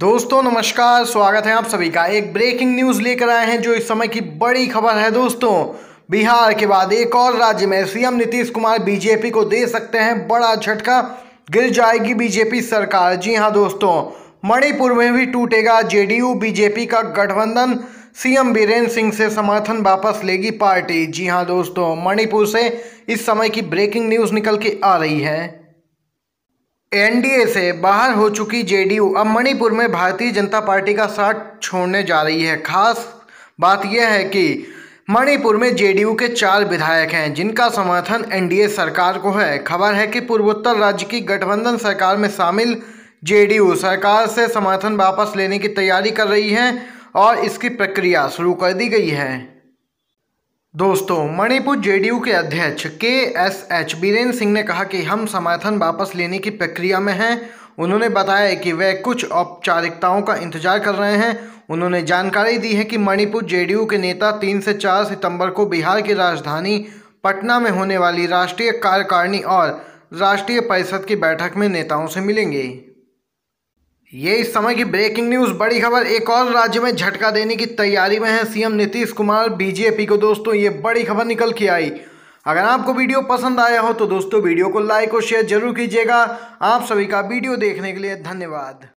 दोस्तों नमस्कार स्वागत है आप सभी का एक ब्रेकिंग न्यूज़ लेकर आए हैं जो इस समय की बड़ी खबर है दोस्तों बिहार के बाद एक और राज्य में सीएम नीतीश कुमार बीजेपी को दे सकते हैं बड़ा झटका गिर जाएगी बीजेपी सरकार जी हाँ दोस्तों मणिपुर में भी टूटेगा जेडीयू बीजेपी का गठबंधन सीएम बीरेन्द्र सिंह से समर्थन वापस लेगी पार्टी जी हाँ दोस्तों मणिपुर से इस समय की ब्रेकिंग न्यूज़ निकल के आ रही है एनडीए से बाहर हो चुकी जेडीयू अब मणिपुर में भारतीय जनता पार्टी का साथ छोड़ने जा रही है खास बात यह है कि मणिपुर में जेडीयू के चार विधायक हैं जिनका समर्थन एनडीए सरकार को है खबर है कि पूर्वोत्तर राज्य की गठबंधन सरकार में शामिल जेडीयू सरकार से समर्थन वापस लेने की तैयारी कर रही है और इसकी प्रक्रिया शुरू कर दी गई है दोस्तों मणिपुर जेडीयू के अध्यक्ष के एस एच बीरेन्द्र सिंह ने कहा कि हम समर्थन वापस लेने की प्रक्रिया में हैं उन्होंने बताया कि वे कुछ औपचारिकताओं का इंतजार कर रहे हैं उन्होंने जानकारी दी है कि मणिपुर जेडीयू के नेता तीन से चार सितंबर को बिहार की राजधानी पटना में होने वाली राष्ट्रीय कार्यकारिणी और राष्ट्रीय परिषद की बैठक में नेताओं से मिलेंगे ये इस समय की ब्रेकिंग न्यूज बड़ी खबर एक और राज्य में झटका देने की तैयारी में है सीएम नीतीश कुमार बीजेपी को दोस्तों ये बड़ी खबर निकल के आई अगर आपको वीडियो पसंद आया हो तो दोस्तों वीडियो को लाइक और शेयर जरूर कीजिएगा आप सभी का वीडियो देखने के लिए धन्यवाद